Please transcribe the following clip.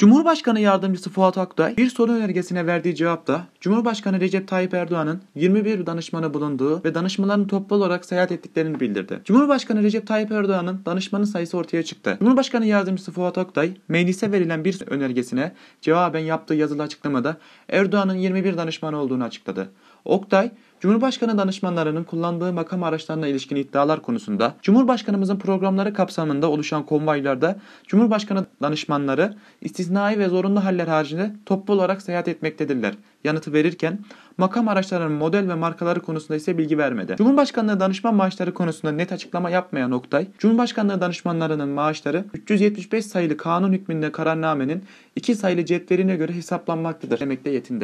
Cumhurbaşkanı Yardımcısı Fuat Oktay bir soru önergesine verdiği cevapta Cumhurbaşkanı Recep Tayyip Erdoğan'ın 21 danışmanı bulunduğu ve danışmaların toplu olarak seyahat ettiklerini bildirdi. Cumhurbaşkanı Recep Tayyip Erdoğan'ın danışmanın sayısı ortaya çıktı. Cumhurbaşkanı Yardımcısı Fuat Oktay meclise verilen bir önergesine cevaben yaptığı yazılı açıklamada Erdoğan'ın 21 danışmanı olduğunu açıkladı. Oktay, Cumhurbaşkanı danışmanlarının kullandığı makam araçlarına ilişkin iddialar konusunda Cumhurbaşkanımızın programları kapsamında oluşan konvoylarda Cumhurbaşkanı danışmanları istisnai istisnai ve zorunlu haller haricinde toplu olarak seyahat etmektedirler yanıtı verirken makam araçlarının model ve markaları konusunda ise bilgi vermedi. Cumhurbaşkanlığı danışman maaşları konusunda net açıklama yapmayan Oktay, Cumhurbaşkanlığı danışmanlarının maaşları 375 sayılı kanun hükmünde kararnamenin 2 sayılı cetveline göre hesaplanmaktadır demekte yetindi.